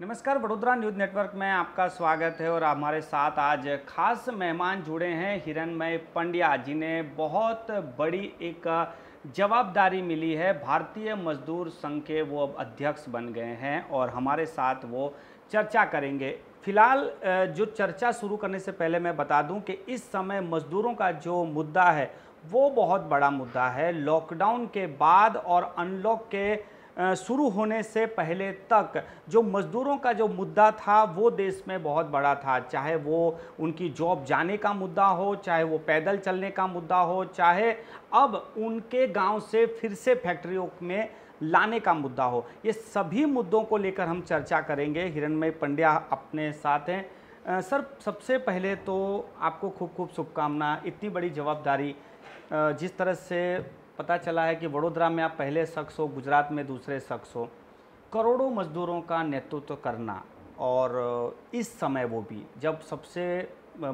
नमस्कार Vadodara news network में आपका स्वागत है और हमारे साथ आज खास मेहमान जुड़े हैं हिरणमय पंड्या जिन्हें बहुत बड़ी एक जवाबदारी मिली है भारतीय मजदूर संघ के वो अब अध्यक्ष बन गए हैं और हमारे साथ वो चर्चा करेंगे फिलहाल जो चर्चा शुरू करने से पहले मैं बता दूं कि इस समय मजदूरों का जो मुद्दा है वो बहुत बड़ा मुद्दा है लॉकडाउन के बाद और अनलॉक के शुरू होने से पहले तक जो मज़दूरों का जो मुद्दा था वो देश में बहुत बड़ा था चाहे वो उनकी जॉब जाने का मुद्दा हो चाहे वो पैदल चलने का मुद्दा हो चाहे अब उनके गांव से फिर से फैक्ट्रियों में लाने का मुद्दा हो ये सभी मुद्दों को लेकर हम चर्चा करेंगे हिरणमय पंड्या अपने साथ हैं सर सबसे पहले तो आपको खूब खूब शुभकामना इतनी बड़ी जवाबदारी जिस तरह से पता चला है कि वडोदरा में आप पहले शख्स हो गुजरात में दूसरे शख्स हो करोड़ों मजदूरों का नेतृत्व करना और इस समय वो भी जब सबसे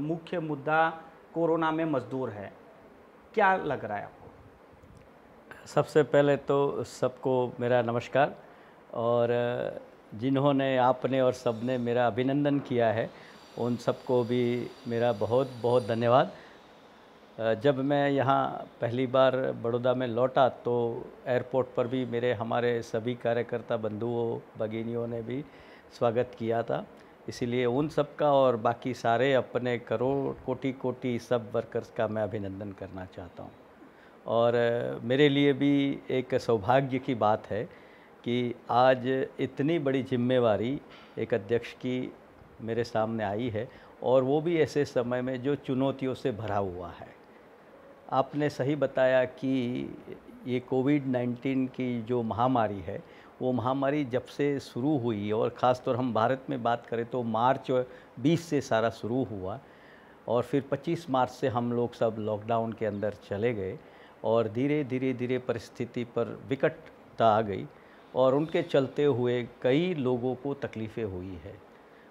मुख्य मुद्दा कोरोना में मजदूर है क्या लग रहा है आपको सबसे पहले तो सबको मेरा नमस्कार और जिन्होंने आपने और सबने मेरा अभिनंदन किया है उन सबको भी मेरा बहुत बहुत धन्यवाद जब मैं यहाँ पहली बार बड़ौदा में लौटा तो एयरपोर्ट पर भी मेरे हमारे सभी कार्यकर्ता बंधुओं भगिनियों ने भी स्वागत किया था इसीलिए उन सब का और बाकी सारे अपने करोड़ कोटि कोटि सब वर्कर्स का मैं अभिनंदन करना चाहता हूँ और मेरे लिए भी एक सौभाग्य की बात है कि आज इतनी बड़ी जिम्मेवारी एक अध्यक्ष की मेरे सामने आई है और वो भी ऐसे समय में जो चुनौतियों से भरा हुआ है आपने सही बताया कि ये कोविड 19 की जो महामारी है वो महामारी जब से शुरू हुई और ख़ासतौर हम भारत में बात करें तो मार्च 20 से सारा शुरू हुआ और फिर 25 मार्च से हम लोग सब लॉकडाउन के अंदर चले गए और धीरे धीरे धीरे परिस्थिति पर विकटता आ गई और उनके चलते हुए कई लोगों को तकलीफ़ें हुई है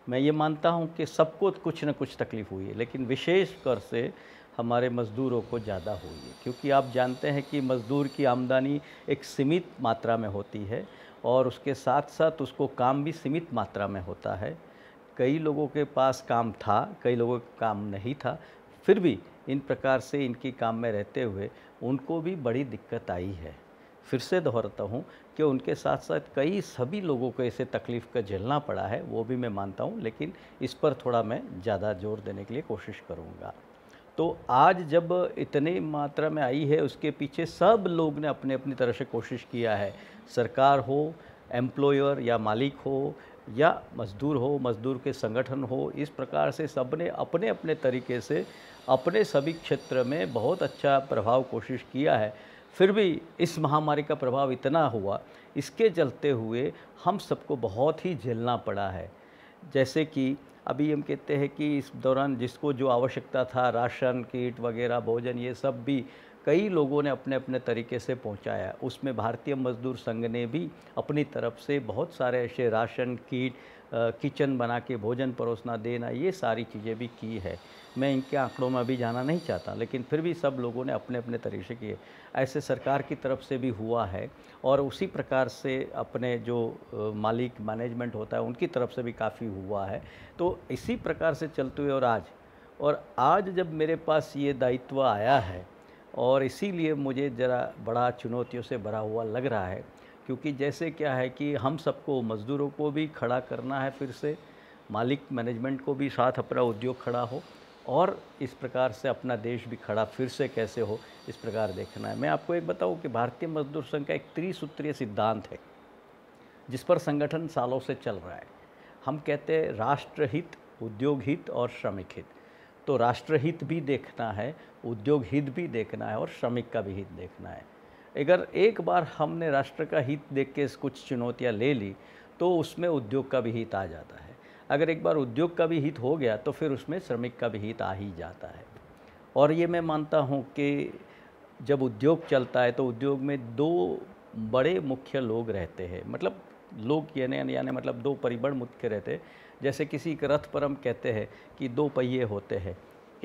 मैं ये मानता हूँ कि सबको कुछ न कुछ तकलीफ़ हुई है लेकिन विशेष कर से हमारे मज़दूरों को ज़्यादा हुई है क्योंकि आप जानते हैं कि मज़दूर की आमदनी एक सीमित मात्रा में होती है और उसके साथ साथ उसको काम भी सीमित मात्रा में होता है कई लोगों के पास काम था कई लोगों का काम नहीं था फिर भी इन प्रकार से इनकी काम में रहते हुए उनको भी बड़ी दिक्कत आई है फिर से दोहराता हूँ कि उनके साथ साथ कई सभी लोगों को ऐसे तकलीफ़ का झेलना पड़ा है वो भी मैं मानता हूँ लेकिन इस पर थोड़ा मैं ज़्यादा जोर देने के लिए कोशिश करूँगा तो आज जब इतने मात्रा में आई है उसके पीछे सब लोग ने अपने अपनी तरह से कोशिश किया है सरकार हो एम्प्लॉयर या मालिक हो या मजदूर हो मजदूर के संगठन हो इस प्रकार से सब ने अपने अपने तरीके से अपने सभी क्षेत्र में बहुत अच्छा प्रभाव कोशिश किया है फिर भी इस महामारी का प्रभाव इतना हुआ इसके चलते हुए हम सबको बहुत ही झेलना पड़ा है जैसे कि अभी हम कहते हैं कि इस दौरान जिसको जो आवश्यकता था राशन किट वगैरह भोजन ये सब भी कई लोगों ने अपने अपने तरीके से पहुंचाया उसमें भारतीय मजदूर संघ ने भी अपनी तरफ से बहुत सारे ऐसे राशन किट किचन बना के भोजन परोसना देना ये सारी चीज़ें भी की है मैं इनके आंकड़ों में अभी जाना नहीं चाहता लेकिन फिर भी सब लोगों ने अपने अपने तरीके किए ऐसे सरकार की तरफ से भी हुआ है और उसी प्रकार से अपने जो मालिक मैनेजमेंट होता है उनकी तरफ से भी काफ़ी हुआ है तो इसी प्रकार से चलते हुए और आज और आज जब मेरे पास ये दायित्व आया है और इसीलिए मुझे ज़रा बड़ा चुनौतियों से भरा हुआ लग रहा है क्योंकि जैसे क्या है कि हम सबको मज़दूरों को भी खड़ा करना है फिर से मालिक मैनेजमेंट को भी साथ अपना उद्योग खड़ा हो और इस प्रकार से अपना देश भी खड़ा फिर से कैसे हो इस प्रकार देखना है मैं आपको एक बताऊं कि भारतीय मजदूर संघ का एक त्रिसूत्रीय सिद्धांत है जिस पर संगठन सालों से चल रहा है हम कहते हैं राष्ट्रहित उद्योग हित और श्रमिक हित तो राष्ट्रहित भी देखना है उद्योग हित भी देखना है और श्रमिक का भी हित देखना है अगर एक बार हमने राष्ट्र का हित देख के कुछ चुनौतियाँ ले ली तो उसमें उद्योग का भी हित आ जाता है अगर एक बार उद्योग का भी हित हो गया तो फिर उसमें श्रमिक का भी हित आ ही जाता है और ये मैं मानता हूँ कि जब उद्योग चलता है तो उद्योग में दो बड़े मुख्य लोग रहते हैं मतलब लोग यानी यानी मतलब दो परिबण मुख्य रहते हैं जैसे किसी रथ पर हम कहते हैं कि दो पहिए होते हैं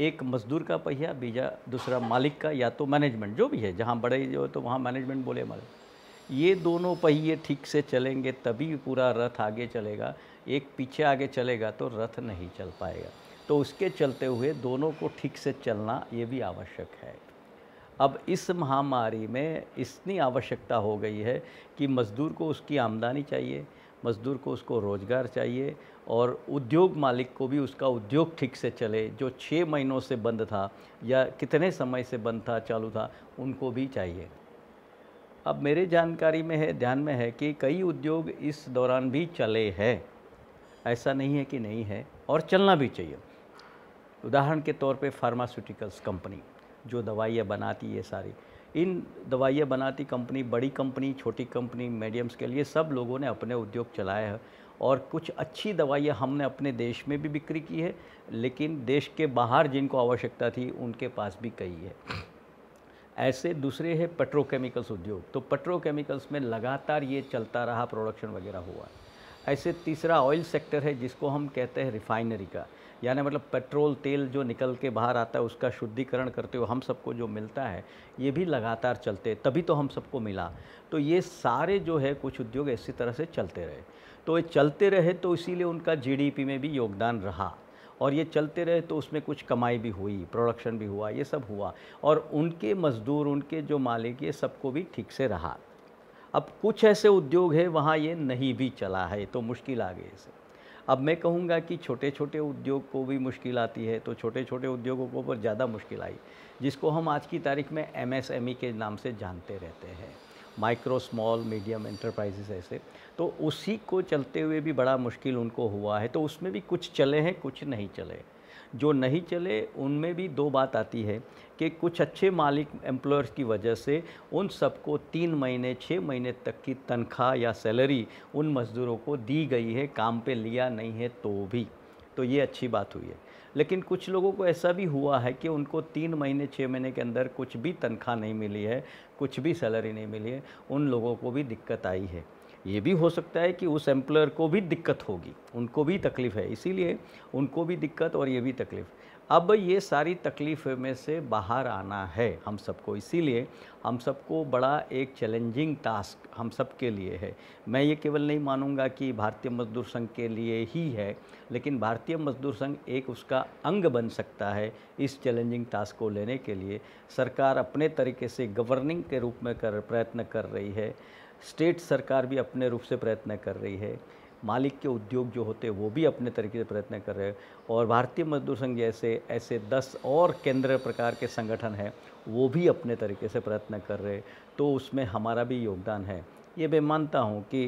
एक मजदूर का पहिया बीजा दूसरा मालिक का या तो मैनेजमेंट जो भी है जहाँ बड़े जो तो वहाँ मैनेजमेंट बोले मालिक ये दोनों पहिए ठीक से चलेंगे तभी पूरा रथ आगे चलेगा एक पीछे आगे चलेगा तो रथ नहीं चल पाएगा तो उसके चलते हुए दोनों को ठीक से चलना ये भी आवश्यक है अब इस महामारी में इतनी आवश्यकता हो गई है कि मज़दूर को उसकी आमदनी चाहिए मज़दूर को उसको रोज़गार चाहिए और उद्योग मालिक को भी उसका उद्योग ठीक से चले जो छः महीनों से बंद था या कितने समय से बंद था चालू था उनको भी चाहिए अब मेरे जानकारी में है ध्यान में है कि कई उद्योग इस दौरान भी चले हैं ऐसा नहीं है कि नहीं है और चलना भी चाहिए उदाहरण के तौर पे फार्मास्यूटिकल्स कंपनी जो दवाइयाँ बनाती है सारी इन दवाइयाँ बनाती कंपनी बड़ी कंपनी छोटी कंपनी मीडियम्स के लिए सब लोगों ने अपने उद्योग चलाए हैं और कुछ अच्छी दवाइयाँ हमने अपने देश में भी बिक्री की है लेकिन देश के बाहर जिनको आवश्यकता थी उनके पास भी कई है ऐसे दूसरे है पेट्रोकेमिकल्स उद्योग तो पेट्रोकेमिकल्स में लगातार ये चलता रहा प्रोडक्शन वगैरह हुआ ऐसे तीसरा ऑयल सेक्टर है जिसको हम कहते हैं रिफाइनरी का यानी मतलब पेट्रोल तेल जो निकल के बाहर आता है उसका शुद्धिकरण करते हुए हम सबको जो मिलता है ये भी लगातार चलते तभी तो हम सबको मिला तो ये सारे जो है कुछ उद्योग इसी तरह से चलते रहे तो ये चलते रहे तो इसीलिए उनका जीडीपी में भी योगदान रहा और ये चलते रहे तो उसमें कुछ कमाई भी हुई प्रोडक्शन भी हुआ ये सब हुआ और उनके मज़दूर उनके जो मालिक ये सबको भी ठीक से रहा अब कुछ ऐसे उद्योग है वहाँ ये नहीं भी चला है तो मुश्किल आ गई इसे अब मैं कहूँगा कि छोटे छोटे उद्योग को भी मुश्किल आती है तो छोटे छोटे उद्योगों को पर ज़्यादा मुश्किल आई जिसको हम आज की तारीख में ई e के नाम से जानते रहते हैं माइक्रो स्मॉल मीडियम एंटरप्राइजेस ऐसे तो उसी को चलते हुए भी बड़ा मुश्किल उनको हुआ है तो उसमें भी कुछ चले हैं कुछ नहीं चले जो नहीं चले उनमें भी दो बात आती है कि कुछ अच्छे मालिक एम्प्लॉयर्स की वजह से उन सबको तीन महीने छः महीने तक की तनख्वाह या सैलरी उन मज़दूरों को दी गई है काम पे लिया नहीं है तो भी तो ये अच्छी बात हुई है लेकिन कुछ लोगों को ऐसा भी हुआ है कि उनको तीन महीने छः महीने के अंदर कुछ भी तनख्वाह नहीं मिली है कुछ भी सैलरी नहीं मिली है उन लोगों को भी दिक्कत आई है ये भी हो सकता है कि उस सैम्पलर को भी दिक्कत होगी उनको भी तकलीफ़ है इसीलिए उनको भी दिक्कत और ये भी तकलीफ़ अब ये सारी तकलीफ में से बाहर आना है हम सबको इसीलिए हम सबको बड़ा एक चैलेंजिंग टास्क हम सब के लिए है मैं ये केवल नहीं मानूंगा कि भारतीय मजदूर संघ के लिए ही है लेकिन भारतीय मजदूर संघ एक उसका अंग बन सकता है इस चैलेंजिंग टास्क को लेने के लिए सरकार अपने तरीके से गवर्निंग के रूप में कर प्रयत्न कर रही है स्टेट सरकार भी अपने रूप से प्रयत्न कर रही है मालिक के उद्योग जो होते हैं वो भी अपने तरीके से प्रयत्न कर रहे हैं और भारतीय मजदूर संघ जैसे ऐसे दस और केंद्र प्रकार के संगठन हैं वो भी अपने तरीके से प्रयत्न कर रहे हैं तो उसमें हमारा भी योगदान है ये मैं मानता हूँ कि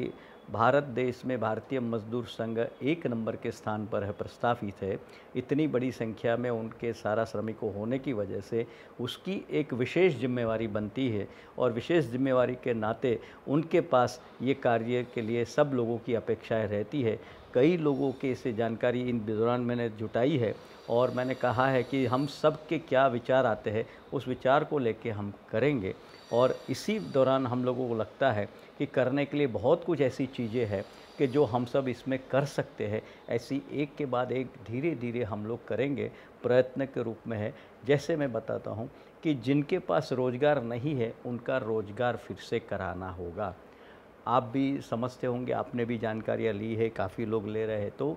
भारत देश में भारतीय मजदूर संघ एक नंबर के स्थान पर है प्रस्तावित है इतनी बड़ी संख्या में उनके सारा श्रमिकों होने की वजह से उसकी एक विशेष जिम्मेवारी बनती है और विशेष जिम्मेवारी के नाते उनके पास ये कार्य के लिए सब लोगों की अपेक्षाएं रहती है कई लोगों के से जानकारी इन दौरान मैंने जुटाई है और मैंने कहा है कि हम सब के क्या विचार आते हैं उस विचार को लेके हम करेंगे और इसी दौरान हम लोगों को लगता है कि करने के लिए बहुत कुछ ऐसी चीज़ें हैं कि जो हम सब इसमें कर सकते हैं ऐसी एक के बाद एक धीरे धीरे हम लोग करेंगे प्रयत्न के रूप में है जैसे मैं बताता हूँ कि जिनके पास रोज़गार नहीं है उनका रोज़गार फिर से कराना होगा आप भी समझते होंगे आपने भी जानकारियाँ ली है काफ़ी लोग ले रहे हैं तो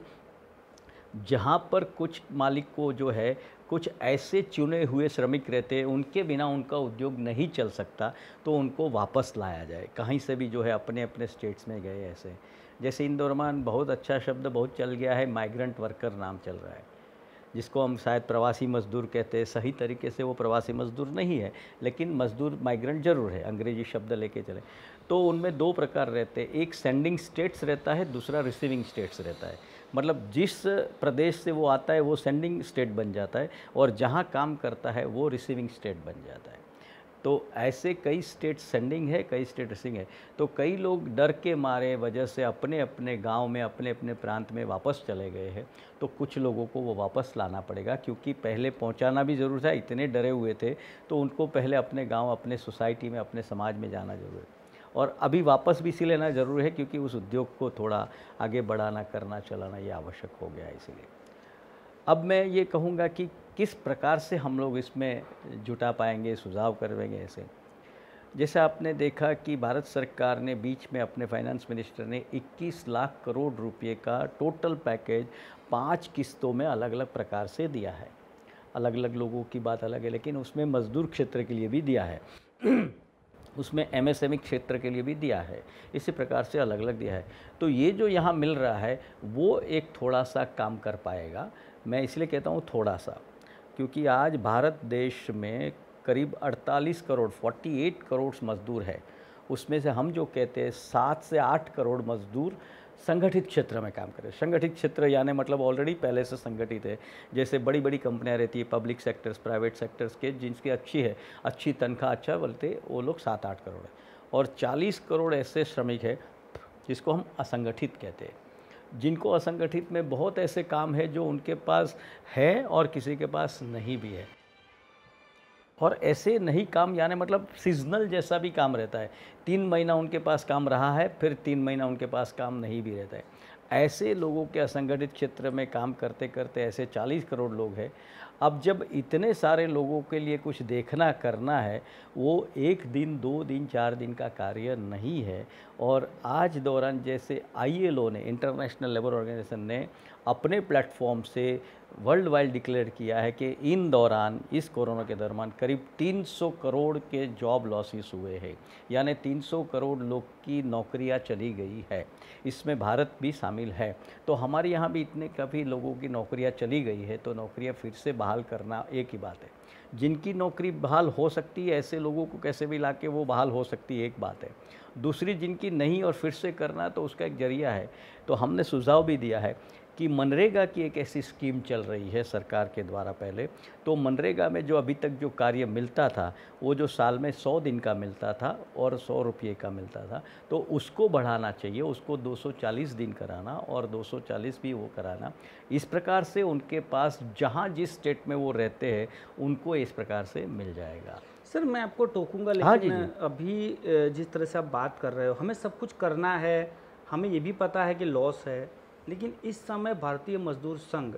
जहाँ पर कुछ मालिक को जो है कुछ ऐसे चुने हुए श्रमिक रहते हैं उनके बिना उनका उद्योग नहीं चल सकता तो उनको वापस लाया जाए कहीं से भी जो है अपने अपने स्टेट्स में गए ऐसे जैसे इन दौरान बहुत अच्छा शब्द बहुत चल गया है माइग्रेंट वर्कर नाम चल रहा है जिसको हम शायद प्रवासी मजदूर कहते हैं सही तरीके से वो प्रवासी मजदूर नहीं है लेकिन मजदूर माइग्रेंट ज़रूर है अंग्रेजी शब्द लेके चले तो उनमें दो प्रकार रहते हैं एक सेंडिंग स्टेट्स रहता है दूसरा रिसीविंग स्टेट्स रहता है मतलब जिस प्रदेश से वो आता है वो सेंडिंग स्टेट बन जाता है और जहाँ काम करता है वो रिसीविंग स्टेट बन जाता है तो ऐसे कई स्टेट सेंडिंग है कई स्टेट रिसीविंग है तो कई लोग डर के मारे वजह से अपने अपने गांव में अपने अपने प्रांत में वापस चले गए हैं तो कुछ लोगों को वो वापस लाना पड़ेगा क्योंकि पहले पहुंचाना भी ज़रूर था इतने डरे हुए थे तो उनको पहले अपने गांव अपने सोसाइटी में अपने समाज में जाना जरूर है और अभी वापस भी इसी लेना जरूरी है क्योंकि उस उद्योग को थोड़ा आगे बढ़ाना करना चलाना ये आवश्यक हो गया है इसीलिए अब मैं ये कहूँगा कि किस प्रकार से हम लोग इसमें जुटा पाएंगे सुझाव करवेंगे ऐसे जैसे आपने देखा कि भारत सरकार ने बीच में अपने फाइनेंस मिनिस्टर ने 21 लाख करोड़ रुपए का टोटल पैकेज पांच किस्तों में अलग अलग प्रकार से दिया है अलग अलग लोगों की बात अलग है लेकिन उसमें मजदूर क्षेत्र के लिए भी दिया है उसमें एमएसएमई e क्षेत्र के लिए भी दिया है इसी प्रकार से अलग अलग दिया है तो ये जो यहाँ मिल रहा है वो एक थोड़ा सा काम कर पाएगा मैं इसलिए कहता हूँ थोड़ा सा क्योंकि आज भारत देश में करीब 48 करोड़ 48 करोड़ मजदूर है उसमें से हम जो कहते हैं सात से आठ करोड़ मजदूर संगठित क्षेत्र में काम करें संगठित क्षेत्र यानी मतलब ऑलरेडी पहले से संगठित है जैसे बड़ी बड़ी कंपनियाँ रहती है पब्लिक सेक्टर्स प्राइवेट सेक्टर्स के जिनकी अच्छी है अच्छी तनख्वाह अच्छा बोलते वो लोग सात आठ करोड़ है और चालीस करोड़ ऐसे श्रमिक है जिसको हम असंगठित कहते हैं जिनको असंगठित में बहुत ऐसे काम है जो उनके पास है और किसी के पास नहीं भी है और ऐसे नहीं काम यानी मतलब सीजनल जैसा भी काम रहता है तीन महीना उनके पास काम रहा है फिर तीन महीना उनके पास काम नहीं भी रहता है ऐसे लोगों के असंगठित क्षेत्र में काम करते करते ऐसे 40 करोड़ लोग हैं अब जब इतने सारे लोगों के लिए कुछ देखना करना है वो एक दिन दो दिन चार दिन का कार्य नहीं है और आज दौरान जैसे आईएलओ ने इंटरनेशनल लेबर ऑर्गेनाइजेशन ने अपने प्लेटफॉर्म से वर्ल्ड वाइड डिक्लेयर किया है कि इन दौरान इस कोरोना के दौरान करीब 300 करोड़ के जॉब लॉसेस हुए हैं यानी 300 करोड़ लोग की नौकरियां चली गई है इसमें भारत भी शामिल है तो हमारे यहाँ भी इतने कभी लोगों की नौकरियां चली गई है तो नौकरियां फिर से बहाल करना एक ही बात है जिनकी नौकरी बहाल हो सकती है ऐसे लोगों को कैसे भी ला के वो बहाल हो सकती है एक बात है दूसरी जिनकी नहीं और फिर से करना तो उसका एक जरिया है तो हमने सुझाव भी दिया है कि मनरेगा की एक ऐसी स्कीम चल रही है सरकार के द्वारा पहले तो मनरेगा में जो अभी तक जो कार्य मिलता था वो जो साल में सौ दिन का मिलता था और सौ रुपये का मिलता था तो उसको बढ़ाना चाहिए उसको 240 दिन कराना और 240 भी वो कराना इस प्रकार से उनके पास जहाँ जिस स्टेट में वो रहते हैं उनको इस प्रकार से मिल जाएगा सर मैं आपको टोकूंगा हाँ लेकिन हाँ जी जी। अभी जिस तरह से आप बात कर रहे हो हमें सब कुछ करना है हमें ये भी पता है कि लॉस है लेकिन इस समय भारतीय मजदूर संघ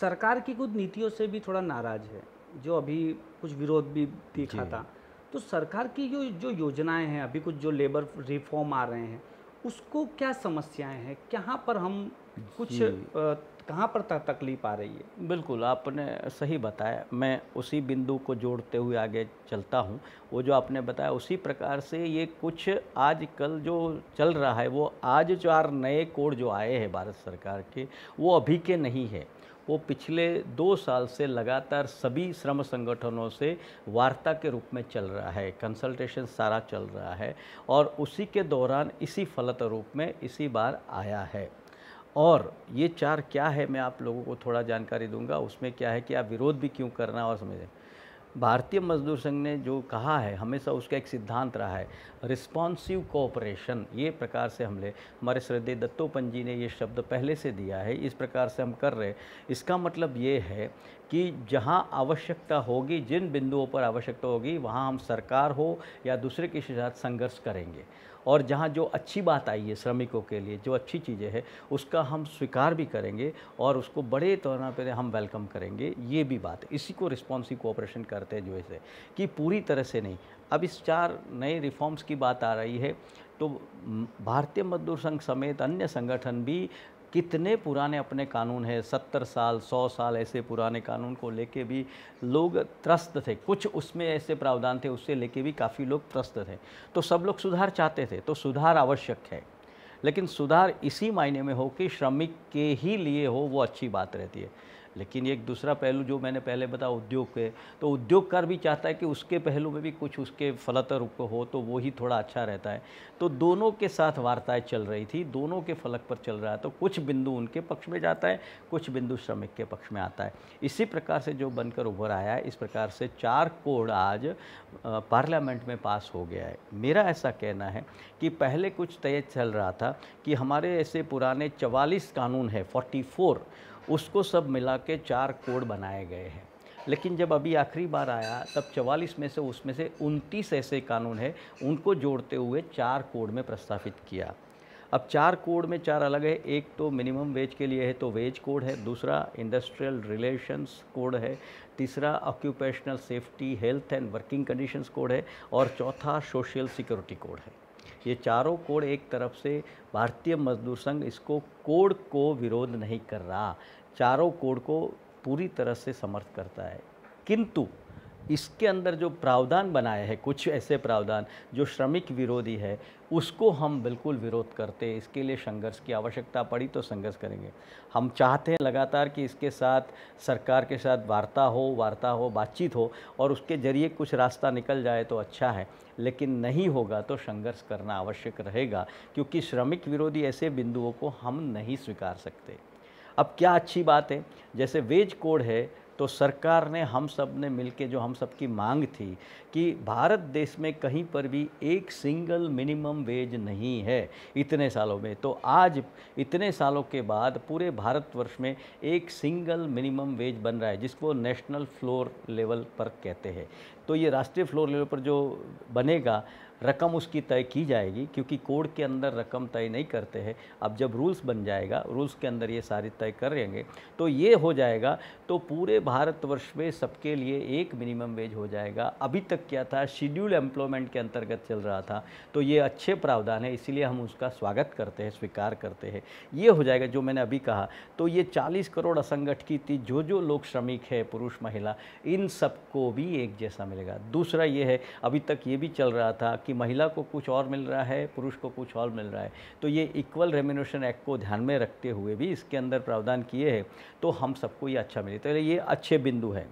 सरकार की कुछ नीतियों से भी थोड़ा नाराज है जो अभी कुछ विरोध भी दिखा था तो सरकार की जो जो योजनाएं हैं अभी कुछ जो लेबर रिफॉर्म आ रहे हैं उसको क्या समस्याएं हैं कहाँ पर हम कुछ कहाँ पर तकलीफ आ रही है बिल्कुल आपने सही बताया मैं उसी बिंदु को जोड़ते हुए आगे चलता हूँ वो जो आपने बताया उसी प्रकार से ये कुछ आजकल जो चल रहा है वो आज चार नए कोड जो आए हैं भारत सरकार के वो अभी के नहीं है वो पिछले दो साल से लगातार सभी श्रम संगठनों से वार्ता के रूप में चल रहा है कंसल्टेशन सारा चल रहा है और उसी के दौरान इसी फलत रूप में इसी बार आया है और ये चार क्या है मैं आप लोगों को थोड़ा जानकारी दूंगा उसमें क्या है कि आप विरोध भी क्यों करना और समझें भारतीय मजदूर संघ ने जो कहा है हमेशा उसका एक सिद्धांत रहा है रिस्पॉन्सिव कोऑपरेशन ये प्रकार से हमले हमारे श्रद्धे दत्तोपन जी ने ये शब्द पहले से दिया है इस प्रकार से हम कर रहे हैं इसका मतलब ये है कि जहाँ आवश्यकता होगी जिन बिंदुओं पर आवश्यकता होगी वहाँ हम सरकार हो या दूसरे किसी साथ संघर्ष करेंगे और जहाँ जो अच्छी बात आई है श्रमिकों के लिए जो अच्छी चीज़ें हैं उसका हम स्वीकार भी करेंगे और उसको बड़े तौर पर हम वेलकम करेंगे ये भी बात इसी को रिस्पॉन्सिव कोऑपरेशन करते हैं जो इसे कि पूरी तरह से नहीं अब इस चार नए रिफॉर्म्स की बात आ रही है तो भारतीय मजदूर संघ समेत अन्य संगठन भी कितने पुराने अपने कानून हैं सत्तर साल सौ साल ऐसे पुराने कानून को लेके भी लोग त्रस्त थे कुछ उसमें ऐसे प्रावधान थे उससे लेके भी काफ़ी लोग त्रस्त थे तो सब लोग सुधार चाहते थे तो सुधार आवश्यक है लेकिन सुधार इसी मायने में हो कि श्रमिक के ही लिए हो वो अच्छी बात रहती है लेकिन एक दूसरा पहलू जो मैंने पहले बताया उद्योग के तो उद्योगकार भी चाहता है कि उसके पहलू में भी कुछ उसके फलत रूप हो तो वो ही थोड़ा अच्छा रहता है तो दोनों के साथ वार्ताएँ चल रही थी दोनों के फलक पर चल रहा है तो कुछ बिंदु उनके पक्ष में जाता है कुछ बिंदु श्रमिक के पक्ष में आता है इसी प्रकार से जो बनकर उभर आया है इस प्रकार से चार कोड आज पार्लियामेंट में पास हो गया है मेरा ऐसा कहना है कि पहले कुछ तय चल रहा था कि हमारे ऐसे पुराने चवालीस कानून है फोर्टी उसको सब मिला के चार कोड बनाए गए हैं लेकिन जब अभी आखिरी बार आया तब चवालीस में से उसमें से उनतीस ऐसे कानून है उनको जोड़ते हुए चार कोड में प्रस्तावित किया अब चार कोड में चार अलग है एक तो मिनिमम वेज के लिए है तो वेज कोड है दूसरा इंडस्ट्रियल रिलेशंस कोड है तीसरा occupational safety health and working conditions code है और चौथा सोशल सिक्योरिटी कोड है ये चारों कोड एक तरफ से भारतीय मजदूर संघ इसको कोड को विरोध नहीं कर रहा चारों कोड को पूरी तरह से समर्थ करता है किंतु इसके अंदर जो प्रावधान बनाए हैं कुछ ऐसे प्रावधान जो श्रमिक विरोधी है उसको हम बिल्कुल विरोध करते हैं इसके लिए संघर्ष की आवश्यकता पड़ी तो संघर्ष करेंगे हम चाहते हैं लगातार कि इसके साथ सरकार के साथ वार्ता हो वार्ता हो बातचीत हो और उसके ज़रिए कुछ रास्ता निकल जाए तो अच्छा है लेकिन नहीं होगा तो संघर्ष करना आवश्यक रहेगा क्योंकि श्रमिक विरोधी ऐसे बिंदुओं को हम नहीं स्वीकार सकते अब क्या अच्छी बात है जैसे वेज कोड है तो सरकार ने हम सब ने मिल के जो हम सब की मांग थी कि भारत देश में कहीं पर भी एक सिंगल मिनिमम वेज नहीं है इतने सालों में तो आज इतने सालों के बाद पूरे भारतवर्ष में एक सिंगल मिनिमम वेज बन रहा है जिसको नेशनल फ्लोर लेवल पर कहते हैं तो ये राष्ट्रीय फ्लोर लेवल पर जो बनेगा रकम उसकी तय की जाएगी क्योंकि कोड के अंदर रकम तय नहीं करते हैं अब जब रूल्स बन जाएगा रूल्स के अंदर ये सारी तय कर लेंगे तो ये हो जाएगा तो पूरे भारतवर्ष में सबके लिए एक मिनिमम वेज हो जाएगा अभी तक क्या था शेड्यूल एम्प्लॉयमेंट के अंतर्गत चल रहा था तो ये अच्छे प्रावधान है इसीलिए हम उसका स्वागत करते हैं स्वीकार करते हैं ये हो जाएगा जो मैंने अभी कहा तो ये चालीस करोड़ असंगठित जो जो लोग श्रमिक है पुरुष महिला इन सबको भी एक जैसा मिलेगा दूसरा ये है अभी तक ये भी चल रहा था कि कि महिला को कुछ और मिल रहा है पुरुष को कुछ और मिल रहा है तो ये इक्वल रेमिनेशन एक्ट को ध्यान में रखते हुए भी इसके अंदर प्रावधान किए हैं तो हम सबको ये अच्छा मिले तो ये अच्छे बिंदु हैं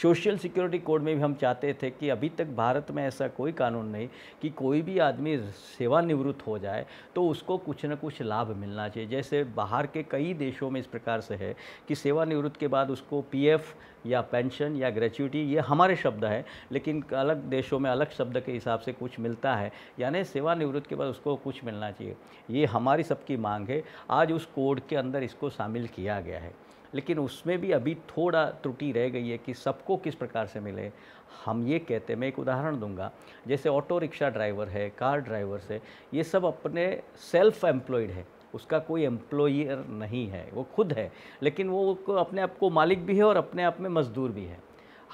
सोशल सिक्योरिटी कोड में भी हम चाहते थे कि अभी तक भारत में ऐसा कोई कानून नहीं कि कोई भी आदमी सेवानिवृत्त हो जाए तो उसको कुछ ना कुछ लाभ मिलना चाहिए जैसे बाहर के कई देशों में इस प्रकार से है कि सेवानिवृत्त के बाद उसको पीएफ या पेंशन या ग्रेचुटी ये हमारे शब्द हैं लेकिन अलग देशों में अलग शब्द के हिसाब से कुछ मिलता है यानी सेवानिवृत्त के बाद उसको कुछ मिलना चाहिए ये हमारी सबकी मांग है आज उस कोड के अंदर इसको शामिल किया गया है लेकिन उसमें भी अभी थोड़ा त्रुटि रह गई है कि सबको किस प्रकार से मिले हम ये कहते मैं एक उदाहरण दूंगा जैसे ऑटो रिक्शा ड्राइवर है कार ड्राइवर से ये सब अपने सेल्फ एम्प्लॉयड है उसका कोई एम्प्लॉयर नहीं है वो खुद है लेकिन वो अपने आप को मालिक भी है और अपने आप में मजदूर भी है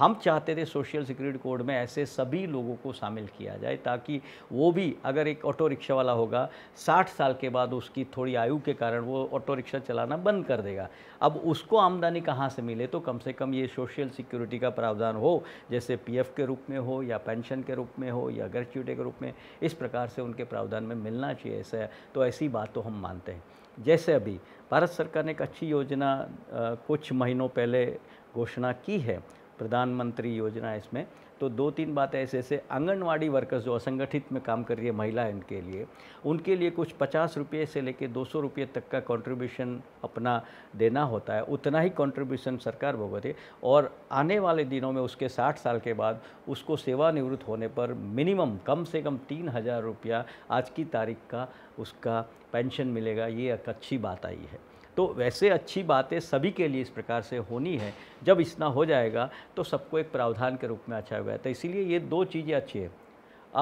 हम चाहते थे सोशल सिक्योरिटी कोड में ऐसे सभी लोगों को शामिल किया जाए ताकि वो भी अगर एक ऑटो रिक्शा वाला होगा 60 साल के बाद उसकी थोड़ी आयु के कारण वो ऑटो रिक्शा चलाना बंद कर देगा अब उसको आमदनी कहाँ से मिले तो कम से कम ये सोशल सिक्योरिटी का प्रावधान हो जैसे पी के रूप में हो या पेंशन के रूप में हो या ग्रेचुटी के रूप में इस प्रकार से उनके प्रावधान में मिलना चाहिए ऐसा तो ऐसी बात तो हम मानते हैं जैसे अभी भारत सरकार ने एक अच्छी योजना आ, कुछ महीनों पहले घोषणा की है प्रधानमंत्री योजना इसमें तो दो तीन बात ऐसे ऐसे आंगनवाड़ी वर्कर्स जो असंगठित में काम कर रही है महिलाएं उनके लिए उनके लिए कुछ पचास रुपये से लेकर दो सौ रुपये तक का कंट्रीब्यूशन अपना देना होता है उतना ही कंट्रीब्यूशन सरकार भोगती है और आने वाले दिनों में उसके साठ साल के बाद उसको सेवानिवृत्त होने पर मिनिमम कम से कम तीन हज़ार रुपया आज की तारीख का उसका पेंशन मिलेगा ये एक अच्छी बात आई है तो वैसे अच्छी बातें सभी के लिए इस प्रकार से होनी है जब इतना हो जाएगा तो सबको एक प्रावधान के रूप में अच्छा गया तो इसीलिए ये दो चीज़ें अच्छी है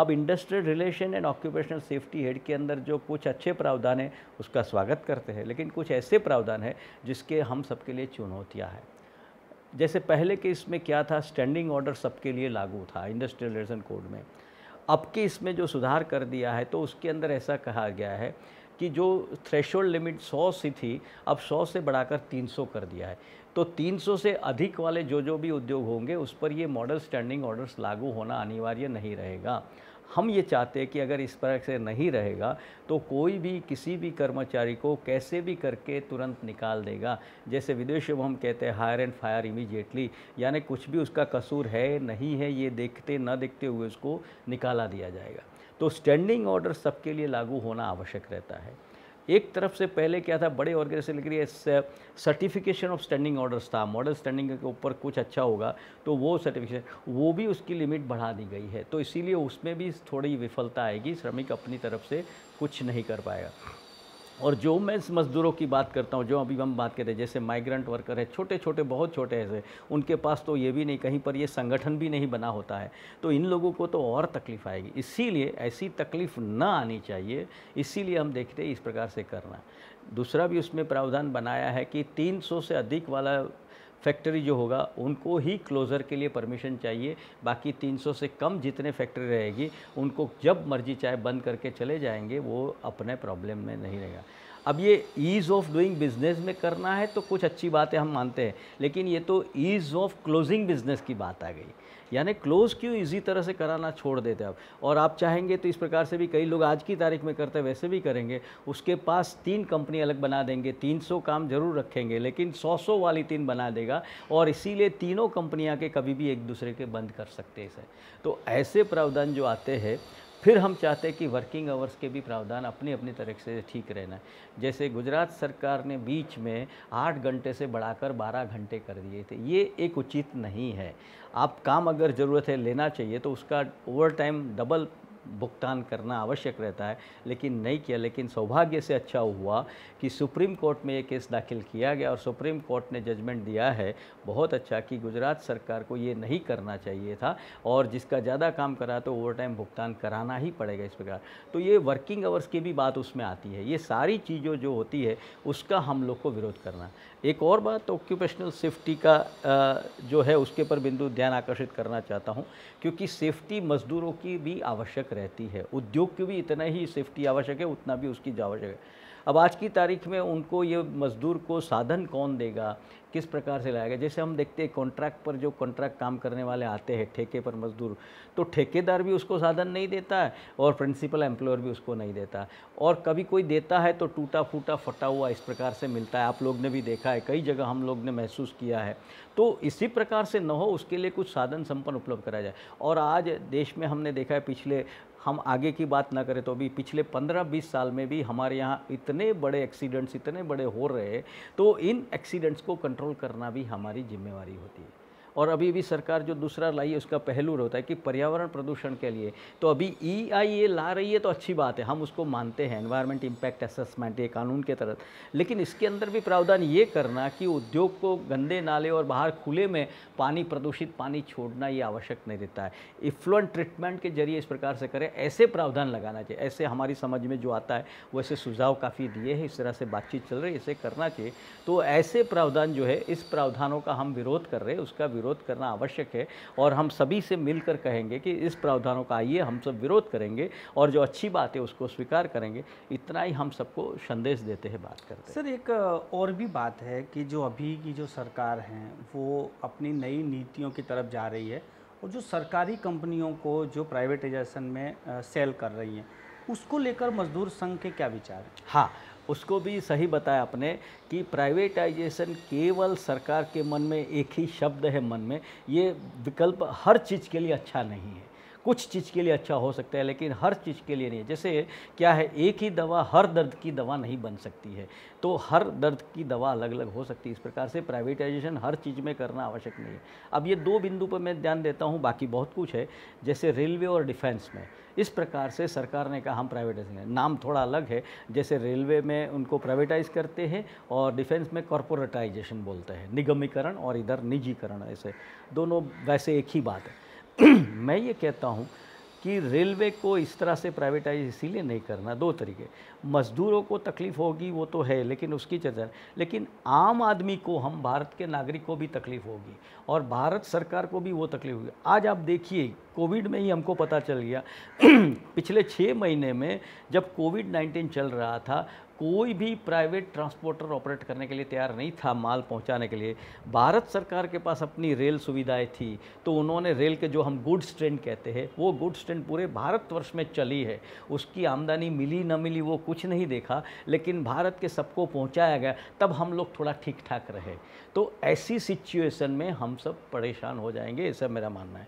अब industrial relation and occupational safety head के अंदर जो कुछ अच्छे प्रावधान हैं उसका स्वागत करते हैं लेकिन कुछ ऐसे प्रावधान हैं जिसके हम सबके लिए चुनौतियाँ हैं जैसे पहले के इसमें क्या था स्टैंडिंग ऑर्डर सबके लिए लागू था इंडस्ट्रियल रिलेशन कोड में अब के इसमें जो सुधार कर दिया है तो उसके अंदर ऐसा कहा गया है कि जो थ्रेशोल्ड लिमिट 100 सी थी अब 100 से बढ़ाकर 300 कर दिया है तो 300 से अधिक वाले जो जो भी उद्योग होंगे उस पर ये मॉडल स्टैंडिंग ऑर्डर्स लागू होना अनिवार्य नहीं रहेगा हम ये चाहते हैं कि अगर इस तरह से नहीं रहेगा तो कोई भी किसी भी कर्मचारी को कैसे भी करके तुरंत निकाल देगा जैसे विदेश में हम कहते हैं हायर एंड फायर इमीडिएटली यानी कुछ भी उसका कसूर है नहीं है ये देखते ना देखते हुए उसको निकाला दिया जाएगा तो स्टैंडिंग ऑर्डर सबके लिए लागू होना आवश्यक रहता है एक तरफ से पहले क्या था बड़े ऑर्गेनाइजेशन के लिए सर्टिफिकेशन ऑफ स्टैंडिंग ऑर्डर्स था मॉडल स्टैंडिंग के ऊपर कुछ अच्छा होगा तो वो सर्टिफिकेशन वो भी उसकी लिमिट बढ़ा दी गई है तो इसीलिए उसमें भी थोड़ी विफलता आएगी श्रमिक अपनी तरफ से कुछ नहीं कर पाएगा और जो मैं मज़दूरों की बात करता हूँ जो अभी हम बात हैं जैसे माइग्रेंट वर्कर है छोटे छोटे बहुत छोटे ऐसे उनके पास तो ये भी नहीं कहीं पर ये संगठन भी नहीं बना होता है तो इन लोगों को तो और तकलीफ़ आएगी इसीलिए ऐसी तकलीफ़ ना आनी चाहिए इसीलिए हम देखते हैं इस प्रकार से करना दूसरा भी उसमें प्रावधान बनाया है कि 300 से अधिक वाला फैक्ट्री जो होगा उनको ही क्लोज़र के लिए परमिशन चाहिए बाकी 300 से कम जितने फैक्ट्री रहेगी उनको जब मर्जी चाहे बंद करके चले जाएंगे वो अपने प्रॉब्लम में नहीं रहेगा अब ये ईज़ ऑफ डूइंग बिजनेस में करना है तो कुछ अच्छी बातें हम मानते हैं लेकिन ये तो ईज़ ऑफ क्लोजिंग बिजनेस की बात आ गई यानी क्लोज़ क्यों इजी तरह से कराना छोड़ देते आप और आप चाहेंगे तो इस प्रकार से भी कई लोग आज की तारीख में करते वैसे भी करेंगे उसके पास तीन कंपनी अलग बना देंगे 300 काम जरूर रखेंगे लेकिन 100-100 वाली तीन बना देगा और इसीलिए तीनों कंपनियाँ के कभी भी एक दूसरे के बंद कर सकते हैं तो ऐसे प्रावधान जो आते हैं फिर हम चाहते हैं कि वर्किंग आवर्स के भी प्रावधान अपने अपने तरह से ठीक रहना है जैसे गुजरात सरकार ने बीच में आठ घंटे से बढ़ाकर बारह घंटे कर दिए थे ये एक उचित नहीं है आप काम अगर ज़रूरत है लेना चाहिए तो उसका ओवर टाइम डबल भुगतान करना आवश्यक रहता है लेकिन नहीं किया लेकिन सौभाग्य से अच्छा हुआ कि सुप्रीम कोर्ट में ये केस दाखिल किया गया और सुप्रीम कोर्ट ने जजमेंट दिया है बहुत अच्छा कि गुजरात सरकार को ये नहीं करना चाहिए था और जिसका ज़्यादा काम करा तो ओवर टाइम भुगतान कराना ही पड़ेगा इस प्रकार तो ये वर्किंग आवर्स की भी बात उसमें आती है ये सारी चीज़ों जो होती है उसका हम लोग को विरोध करना एक और बात ऑक्यूपेशनल सेफ्टी का जो है उसके पर बिंदु ध्यान आकर्षित करना चाहता हूँ क्योंकि सेफ्टी मजदूरों की भी आवश्यक रहती है उद्योग की भी इतना ही सेफ्टी आवश्यक है उतना भी उसकी आवश्यक है अब आज की तारीख में उनको ये मज़दूर को साधन कौन देगा किस प्रकार से लाएगा जैसे हम देखते हैं कॉन्ट्रैक्ट पर जो कॉन्ट्रैक्ट काम करने वाले आते हैं ठेके पर मजदूर तो ठेकेदार भी उसको साधन नहीं देता है और प्रिंसिपल एम्प्लॉयर भी उसको नहीं देता और कभी कोई देता है तो टूटा फूटा फटा हुआ इस प्रकार से मिलता है आप लोग ने भी देखा है कई जगह हम लोग ने महसूस किया है तो इसी प्रकार से न हो उसके लिए कुछ साधन संपन्न उपलब्ध कराया जाए और आज देश में हमने देखा है पिछले हम आगे की बात ना करें तो अभी पिछले 15-20 साल में भी हमारे यहाँ इतने बड़े एक्सीडेंट्स इतने बड़े हो रहे हैं तो इन एक्सीडेंट्स को कंट्रोल करना भी हमारी जिम्मेवारी होती है और अभी भी सरकार जो दूसरा लाई है उसका पहलू रहता है कि पर्यावरण प्रदूषण के लिए तो अभी ई आई ए ला रही है तो अच्छी बात है हम उसको मानते हैं एनवायरमेंट इम्पैक्ट असेसमेंट ये कानून के तहत लेकिन इसके अंदर भी प्रावधान ये करना कि उद्योग को गंदे नाले और बाहर खुले में पानी प्रदूषित पानी छोड़ना ये आवश्यक नहीं रहता है इफ्लुएंट ट्रीटमेंट के जरिए इस प्रकार से करें ऐसे प्रावधान लगाना चाहिए ऐसे हमारी समझ में जो आता है वैसे सुझाव काफ़ी दिए हैं इस तरह से बातचीत चल रही है इसे करना चाहिए तो ऐसे प्रावधान जो है इस प्रावधानों का हम विरोध कर रहे हैं उसका विरोध करना आवश्यक है और हम सभी से मिलकर कहेंगे कि इस प्रावधानों का आइए हम सब विरोध करेंगे और जो अच्छी बात है उसको स्वीकार करेंगे इतना ही हम सबको संदेश देते हैं बात करते सर एक और भी बात है कि जो अभी की जो सरकार हैं वो अपनी नई नीतियों की तरफ जा रही है और जो सरकारी कंपनियों को जो प्राइवेटाइजेशन में सेल कर रही हैं उसको लेकर मजदूर संघ के क्या विचार हाँ उसको भी सही बताया आपने कि प्राइवेटाइजेशन केवल सरकार के मन में एक ही शब्द है मन में ये विकल्प हर चीज़ के लिए अच्छा नहीं है कुछ चीज़ के लिए अच्छा हो सकता है लेकिन हर चीज़ के लिए नहीं है जैसे क्या है एक ही दवा हर दर्द की दवा नहीं बन सकती है तो हर दर्द की दवा अलग अलग हो सकती है इस प्रकार से प्राइवेटाइजेशन हर चीज़ में करना आवश्यक नहीं है अब ये दो बिंदु पर मैं ध्यान देता हूँ बाकी बहुत कुछ है जैसे रेलवे और डिफेंस में इस प्रकार से सरकार ने कहा हम प्राइवेटाइजेशन नाम थोड़ा अलग है जैसे रेलवे में उनको प्राइवेटाइज करते हैं और डिफेंस में कॉरपोरेटाइजेशन बोलते हैं निगमीकरण और इधर निजीकरण ऐसे दोनों वैसे एक ही बात है मैं ये कहता हूँ कि रेलवे को इस तरह से प्राइवेटाइज इसीलिए नहीं करना दो तरीके मज़दूरों को तकलीफ़ होगी वो तो है लेकिन उसकी चर्चा लेकिन आम आदमी को हम भारत के नागरिक को भी तकलीफ़ होगी और भारत सरकार को भी वो तकलीफ़ होगी आज आप देखिए कोविड में ही हमको पता चल गया पिछले छः महीने में जब कोविड नाइन्टीन चल रहा था कोई भी प्राइवेट ट्रांसपोर्टर ऑपरेट करने के लिए तैयार नहीं था माल पहुंचाने के लिए भारत सरकार के पास अपनी रेल सुविधाएं थी तो उन्होंने रेल के जो हम गुड्स ट्रेन कहते हैं वो गुड्स ट्रेन पूरे भारतवर्ष में चली है उसकी आमदनी मिली न मिली वो कुछ नहीं देखा लेकिन भारत के सबको पहुँचाया गया तब हम लोग थोड़ा ठीक ठाक रहे तो ऐसी सिचुएसन में हम सब परेशान हो जाएंगे ऐसा मेरा मानना है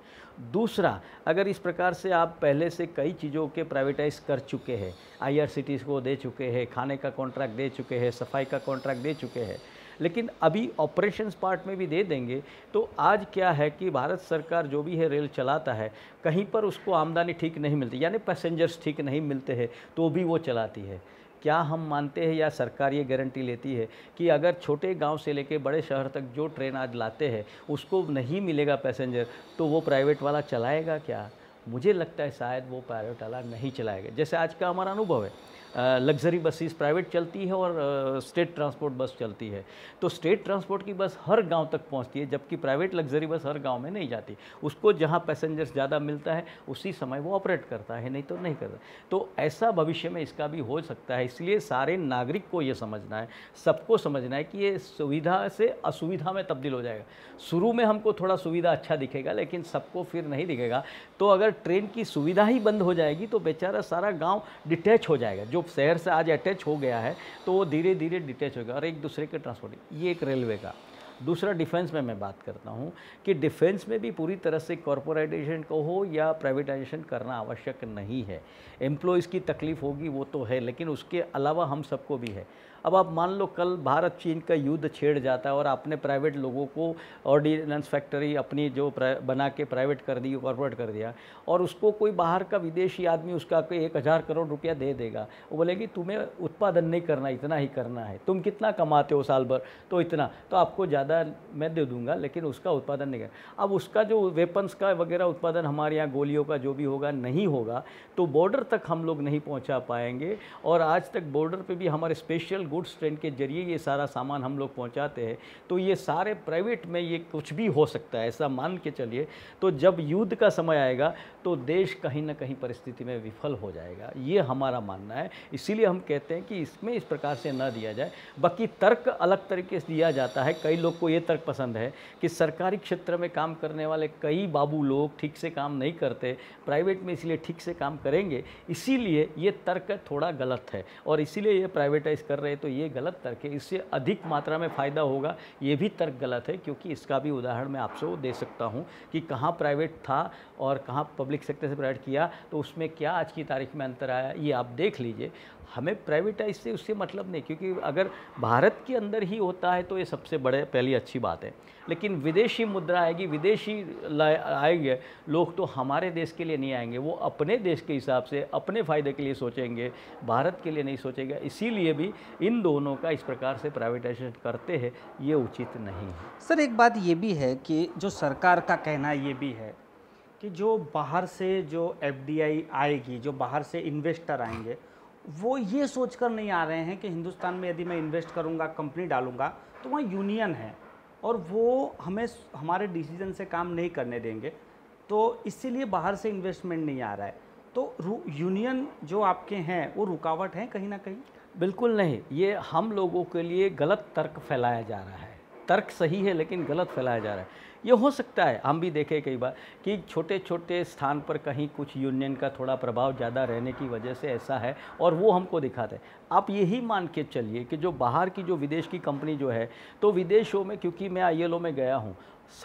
दूसरा अगर इस प्रकार से आप पहले से कई चीज़ों के प्राइवेटाइज कर चुके हैं आईआरसीटीज़ को दे चुके हैं खाने का कॉन्ट्रैक्ट दे चुके हैं सफाई का कॉन्ट्रैक्ट दे चुके हैं लेकिन अभी ऑपरेशंस पार्ट में भी दे देंगे तो आज क्या है कि भारत सरकार जो भी है रेल चलाता है कहीं पर उसको आमदनी ठीक नहीं मिलती यानी पैसेंजर्स ठीक नहीं मिलते हैं तो भी वो चलाती है क्या हम मानते हैं या सरकार ये गारंटी लेती है कि अगर छोटे गांव से लेकर बड़े शहर तक जो ट्रेन आज लाते हैं उसको नहीं मिलेगा पैसेंजर तो वो प्राइवेट वाला चलाएगा क्या मुझे लगता है शायद वो प्राइवेट वाला नहीं चलाएगा जैसे आज का हमारा अनुभव है लग्जरी बसेस प्राइवेट चलती है और स्टेट ट्रांसपोर्ट बस चलती है तो स्टेट ट्रांसपोर्ट की बस हर गांव तक पहुंचती है जबकि प्राइवेट लग्जरी बस हर गांव में नहीं जाती उसको जहां पैसेंजर्स ज़्यादा मिलता है उसी समय वो ऑपरेट करता है नहीं तो नहीं करता तो ऐसा भविष्य में इसका भी हो सकता है इसलिए सारे नागरिक को ये समझना है सबको समझना है कि ये सुविधा से असुविधा में तब्दील हो जाएगा शुरू में हमको थोड़ा सुविधा अच्छा दिखेगा लेकिन सबको फिर नहीं दिखेगा तो अगर ट्रेन की सुविधा ही बंद हो जाएगी तो बेचारा सारा गाँव डिटैच हो जाएगा जो जो शहर से आज अटैच हो गया है तो वो धीरे धीरे डिटैच होगा और एक दूसरे के ट्रांसपोर्ट ये एक रेलवे का दूसरा डिफेंस में मैं बात करता हूँ कि डिफेंस में भी पूरी तरह से कॉरपोराइजेशन को हो या प्राइवेटाइजेशन करना आवश्यक नहीं है एम्प्लॉयज़ की तकलीफ़ होगी वो तो है लेकिन उसके अलावा हम सबको भी है अब आप मान लो कल भारत चीन का युद्ध छेड़ जाता है और आपने प्राइवेट लोगों को ऑर्डिनेंस फैक्ट्री अपनी जो बना के प्राइवेट कर दी कॉरपोरेट कर दिया और उसको कोई बाहर का विदेशी आदमी उसका कोई एक हज़ार करोड़ रुपया दे देगा वो बोलेगी तुम्हें उत्पादन नहीं करना इतना ही करना है तुम कितना कमाते हो साल भर तो इतना तो आपको ज़्यादा मैं दे दूंगा लेकिन उसका उत्पादन नहीं करना अब उसका जो वेपन्स का वगैरह उत्पादन हमारे यहाँ गोलियों का जो भी होगा नहीं होगा तो बॉर्डर तक हम लोग नहीं पहुँचा पाएंगे और आज तक बॉर्डर पर भी हमारे स्पेशल गुड्स ट्रेन के जरिए ये सारा सामान हम लोग पहुंचाते हैं तो ये सारे प्राइवेट में ये कुछ भी हो सकता है ऐसा मान के चलिए तो जब युद्ध का समय आएगा तो देश कहीं ना कहीं परिस्थिति में विफल हो जाएगा ये हमारा मानना है इसीलिए हम कहते हैं कि इसमें इस प्रकार से न दिया जाए बाकी तर्क अलग तरीके से दिया जाता है कई लोग को ये तर्क पसंद है कि सरकारी क्षेत्र में काम करने वाले कई बाबू लोग ठीक से काम नहीं करते प्राइवेट में इसलिए ठीक से काम करेंगे इसीलिए ये तर्क थोड़ा गलत है और इसीलिए ये प्राइवेटाइज कर रहे तो ये गलत तर्क है इससे अधिक मात्रा में फ़ायदा होगा ये भी तर्क गलत है क्योंकि इसका भी उदाहरण मैं आपसे दे सकता हूँ कि कहाँ प्राइवेट था और कहाँ पब्लिक सेक्टर से प्राइवेट किया तो उसमें क्या आज की तारीख में अंतर आया ये आप देख लीजिए हमें प्राइवेटाइज से उससे मतलब नहीं क्योंकि अगर भारत के अंदर ही होता है तो ये सबसे बड़े पहली अच्छी बात है लेकिन विदेशी मुद्रा आएगी विदेशी आएंगे लोग तो हमारे देश के लिए नहीं आएंगे वो अपने देश के हिसाब से अपने फ़ायदे के लिए सोचेंगे भारत के लिए नहीं सोचेगा इसीलिए भी इन दोनों का इस प्रकार से प्राइवेटाइजेशन करते हैं ये उचित नहीं है सर एक बात ये भी है कि जो सरकार का कहना ये भी है कि जो बाहर से जो एफडीआई आएगी जो बाहर से इन्वेस्टर आएंगे वो ये सोचकर नहीं आ रहे हैं कि हिंदुस्तान में यदि मैं इन्वेस्ट करूँगा कंपनी डालूँगा तो वहाँ यूनियन है और वो हमें हमारे डिसीजन से काम नहीं करने देंगे तो इसीलिए बाहर से इन्वेस्टमेंट नहीं आ रहा है तो यूनियन जो आपके हैं वो रुकावट हैं कहीं ना कहीं बिल्कुल नहीं ये हम लोगों के लिए गलत तर्क फैलाया जा रहा है तर्क सही है लेकिन गलत फैलाया जा रहा है ये हो सकता है हम भी देखें कई बार कि छोटे छोटे स्थान पर कहीं कुछ यूनियन का थोड़ा प्रभाव ज़्यादा रहने की वजह से ऐसा है और वो हमको दिखाते हैं आप यही मान के चलिए कि जो बाहर की जो विदेश की कंपनी जो है तो विदेशों में क्योंकि मैं आई में गया हूँ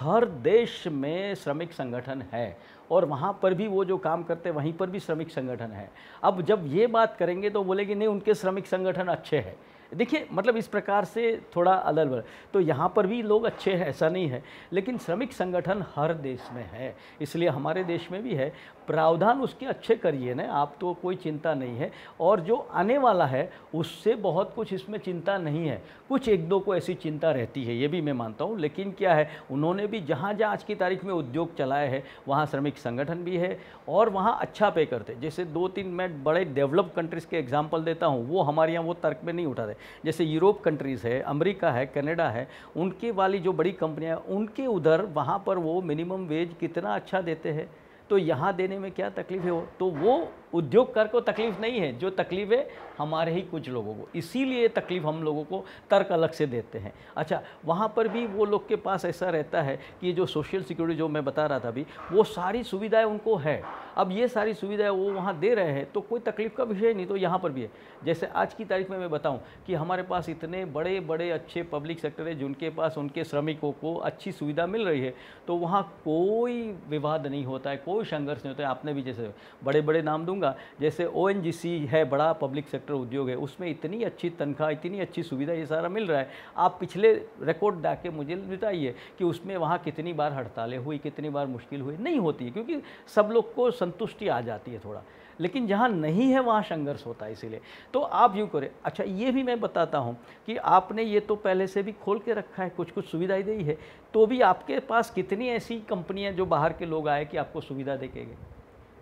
हर देश में श्रमिक संगठन है और वहाँ पर भी वो जो काम करते हैं वहीं पर भी श्रमिक संगठन है अब जब ये बात करेंगे तो बोलेंगे नहीं उनके श्रमिक संगठन अच्छे हैं देखिए मतलब इस प्रकार से थोड़ा अलग अलग तो यहाँ पर भी लोग अच्छे हैं ऐसा नहीं है लेकिन श्रमिक संगठन हर देश में है इसलिए हमारे देश में भी है प्रावधान उसके अच्छे करिए ना आप तो कोई चिंता नहीं है और जो आने वाला है उससे बहुत कुछ इसमें चिंता नहीं है कुछ एक दो को ऐसी चिंता रहती है ये भी मैं मानता हूँ लेकिन क्या है उन्होंने भी जहाँ जहाँ आज की तारीख में उद्योग चलाए हैं वहाँ श्रमिक संगठन भी है और वहाँ अच्छा पे करते जैसे दो तीन मैं बड़े डेवलप कंट्रीज़ के एग्जाम्पल देता हूँ वो हमारे यहाँ वो तर्क में नहीं उठाते है जैसे यूरोप कंट्रीज़ है अमेरिका है कनाडा है उनके वाली जो बड़ी कंपनियाँ उनके उधर वहाँ पर वो मिनिमम वेज कितना अच्छा देते हैं तो यहाँ देने में क्या तकलीफ है वो तो वो उद्योग कर को तकलीफ नहीं है जो तकलीफ है हमारे ही कुछ लोगों को इसीलिए तकलीफ हम लोगों को तर्क अलग से देते हैं अच्छा वहाँ पर भी वो लोग के पास ऐसा रहता है कि जो सोशल सिक्योरिटी जो मैं बता रहा था अभी वो सारी सुविधाएं उनको है अब ये सारी सुविधाएं वो वहाँ दे रहे हैं तो कोई तकलीफ का विषय नहीं तो यहाँ पर भी है जैसे आज की तारीख में मैं बताऊँ कि हमारे पास इतने बड़े बड़े अच्छे पब्लिक सेक्टर है जिनके पास उनके श्रमिकों को अच्छी सुविधा मिल रही है तो वहाँ कोई विवाद नहीं होता है कोई संघर्ष नहीं होता है आपने भी जैसे बड़े बड़े नाम दूँ दूंगा जैसे ओ है बड़ा पब्लिक सेक्टर उद्योग है उसमें इतनी अच्छी तनख्वाह इतनी अच्छी सुविधा ये सारा मिल रहा है आप पिछले रिकॉर्ड ला के मुझे बताइए कि उसमें वहाँ कितनी बार हड़तालें हुई कितनी बार मुश्किल हुई नहीं होती क्योंकि सब लोग को संतुष्टि आ जाती है थोड़ा लेकिन जहाँ नहीं है वहाँ संघर्ष होता है इसीलिए तो आप यूँ करें अच्छा ये भी मैं बताता हूँ कि आपने ये तो पहले से भी खोल के रखा है कुछ कुछ सुविधाएं दी है तो भी आपके पास कितनी ऐसी कंपनियाँ जो बाहर के लोग आए कि आपको सुविधा देखेंगे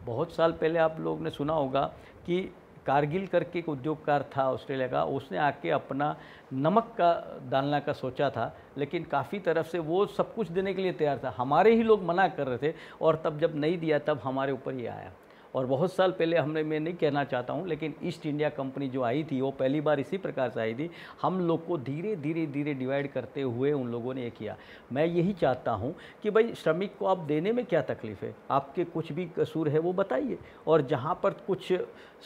बहुत साल पहले आप लोग ने सुना होगा कि कारगिल करके एक उद्योगकार था ऑस्ट्रेलिया का उसने आके अपना नमक का डालना का सोचा था लेकिन काफ़ी तरफ से वो सब कुछ देने के लिए तैयार था हमारे ही लोग मना कर रहे थे और तब जब नहीं दिया तब हमारे ऊपर ये आया और बहुत साल पहले हमने मैं नहीं कहना चाहता हूँ लेकिन ईस्ट इंडिया कंपनी जो आई थी वो पहली बार इसी प्रकार से आई थी हम लोग को धीरे धीरे धीरे डिवाइड करते हुए उन लोगों ने ये किया मैं यही चाहता हूँ कि भाई श्रमिक को आप देने में क्या तकलीफ़ है आपके कुछ भी कसूर है वो बताइए और जहाँ पर कुछ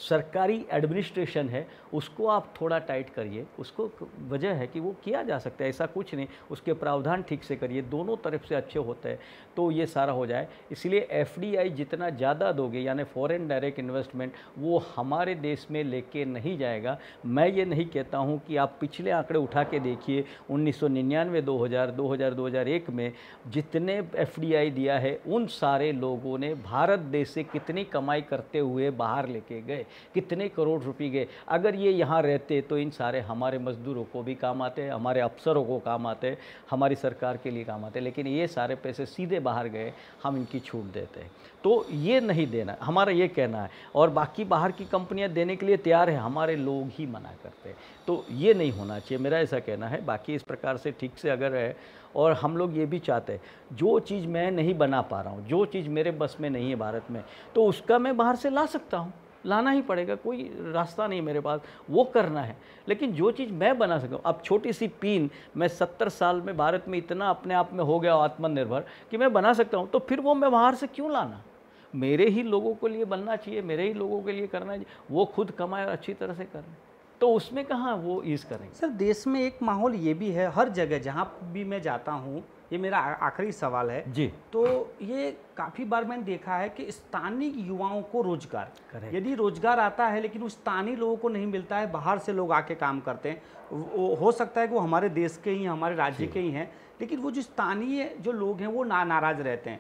सरकारी एडमिनिस्ट्रेशन है उसको आप थोड़ा टाइट करिए उसको वजह है कि वो किया जा सकता है ऐसा कुछ नहीं उसके प्रावधान ठीक से करिए दोनों तरफ से अच्छे होते हैं तो ये सारा हो जाए इसलिए एफ जितना ज़्यादा दोगे यानी फॉरेन डायरेक्ट इन्वेस्टमेंट वो हमारे देश में लेके नहीं जाएगा मैं ये नहीं कहता हूँ कि आप पिछले आंकड़े उठा के देखिए 1999 2000 2000 2001 में जितने एफ दिया है उन सारे लोगों ने भारत देश से कितनी कमाई करते हुए बाहर लेके गए कितने करोड़ रुपये गए अगर ये यहाँ रहते तो इन सारे हमारे मजदूरों को भी काम आते हैं हमारे अफसरों को काम आते हमारी सरकार के लिए काम आते लेकिन ये सारे पैसे सीधे बाहर गए हम इनकी छूट देते हैं तो ये नहीं देना हमारा ये कहना है और बाकी बाहर की कंपनियां देने के लिए तैयार है हमारे लोग ही मना करते हैं तो ये नहीं होना चाहिए मेरा ऐसा कहना है बाकी इस प्रकार से ठीक से अगर है और हम लोग ये भी चाहते हैं जो चीज़ मैं नहीं बना पा रहा हूँ जो चीज़ मेरे बस में नहीं है भारत में तो उसका मैं बाहर से ला सकता हूँ लाना ही पड़ेगा कोई रास्ता नहीं मेरे पास वो करना है लेकिन जो चीज़ मैं बना सकूँ अब छोटी सी पीन मैं सत्तर साल में भारत में इतना अपने आप में हो गया आत्मनिर्भर कि मैं बना सकता हूँ तो फिर वो मैं बाहर से क्यों लाना मेरे ही लोगों के लिए बनना चाहिए मेरे ही लोगों के लिए करना चाहिए वो खुद कमाए और अच्छी तरह से करें तो उसमें कहाँ वो ईज़ करेंगे सर देश में एक माहौल ये भी है हर जगह जहाँ भी मैं जाता हूँ ये मेरा आखिरी सवाल है जी तो ये काफ़ी बार मैंने देखा है कि स्थानीय युवाओं को रोजगार करें यदि रोजगार आता है लेकिन उस स्थानीय लोगों को नहीं मिलता है बाहर से लोग आके काम करते हैं हो सकता है कि वो हमारे देश के ही हमारे राज्य के ही हैं लेकिन वो जो स्थानीय जो लोग हैं वो ना नाराज़ रहते हैं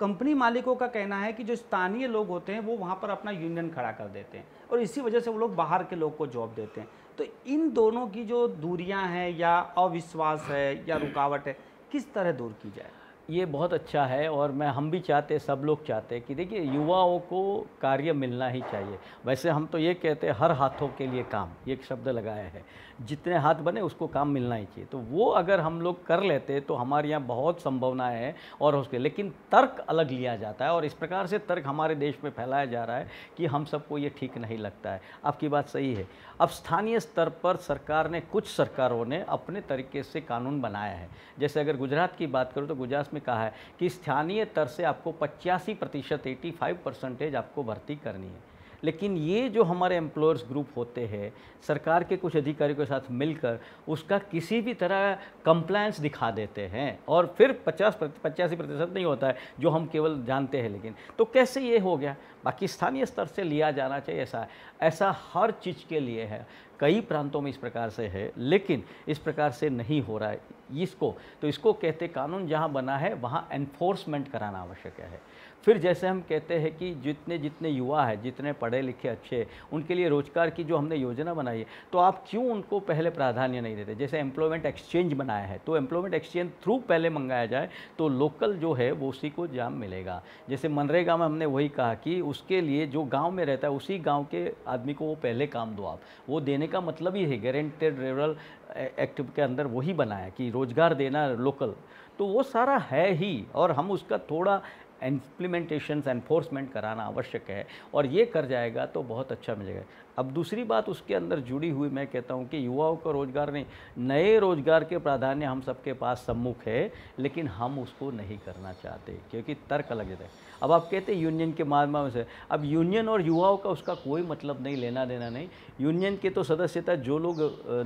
कंपनी मालिकों का कहना है कि जो स्थानीय लोग होते हैं वो वहाँ पर अपना यूनियन खड़ा कर देते हैं और इसी वजह से वो लोग बाहर के लोग को जॉब देते हैं तो इन दोनों की जो दूरियाँ हैं या अविश्वास है या रुकावट है किस तरह दूर की जाए ये बहुत अच्छा है और मैं हम भी चाहते सब लोग चाहते हैं कि देखिए युवाओं को कार्य मिलना ही चाहिए वैसे हम तो ये कहते हैं हर हाथों के लिए काम ये एक शब्द लगाया है जितने हाथ बने उसको काम मिलना ही चाहिए तो वो अगर हम लोग कर लेते तो हमारे यहाँ बहुत संभावनाएं हैं और उसके लेकिन तर्क अलग लिया जाता है और इस प्रकार से तर्क हमारे देश में फैलाया जा रहा है कि हम सबको ये ठीक नहीं लगता है आपकी बात सही है अब स्थानीय स्तर पर सरकार ने कुछ सरकारों ने अपने तरीके से कानून बनाया है जैसे अगर गुजरात की बात करूँ तो गुजरात में कहा है कि स्थानीय स्तर से आपको पचासी प्रतिशत एटी फाइव परसेंटेज आपको भर्ती करनी है लेकिन ये जो हमारे एम्प्लॉयर्स ग्रुप होते हैं सरकार के कुछ अधिकारियों के साथ मिलकर उसका किसी भी तरह कंप्लायंस दिखा देते हैं और फिर पचास पचासी प्रतिशत नहीं होता है जो हम केवल जानते हैं लेकिन तो कैसे ये हो गया बाकी स्थानीय स्तर से लिया जाना चाहिए ऐसा ऐसा हर चीज़ के लिए है कई प्रांतों में इस प्रकार से है लेकिन इस प्रकार से नहीं हो रहा है इसको तो इसको कहते कानून जहाँ बना है वहाँ एनफोर्समेंट कराना आवश्यक है फिर जैसे हम कहते हैं कि जितने जितने युवा हैं जितने पढ़े लिखे अच्छे उनके लिए रोजगार की जो हमने योजना बनाई है तो आप क्यों उनको पहले प्राधान्य नहीं देते जैसे एम्प्लॉयमेंट एक्सचेंज बनाया है तो एम्प्लॉयमेंट एक्सचेंज थ्रू पहले मंगाया जाए तो लोकल जो है वो उसी को जाम मिलेगा जैसे मनरेगा में हमने वही कहा कि उसके लिए जो गाँव में रहता है उसी गाँव के आदमी को वो पहले काम दो आप वो देने का मतलब ही है गारंटेड रूरल एक्ट के अंदर वही बनाया कि रोज़गार देना लोकल तो वो सारा है ही और हम उसका थोड़ा इम्प्लीमेंटेशन एनफोर्समेंट कराना आवश्यक है और ये कर जाएगा तो बहुत अच्छा मिलेगा अब दूसरी बात उसके अंदर जुड़ी हुई मैं कहता हूँ कि युवाओं का रोज़गार नहीं नए रोज़गार के प्राधान्य हम सबके पास सम्मुख है लेकिन हम उसको नहीं करना चाहते क्योंकि तर्क अलग जाता है अब आप कहते हैं यूनियन के माध्यम से अब यूनियन और युवाओं का उसका कोई मतलब नहीं लेना देना नहीं यूनियन के तो सदस्यता जो लोग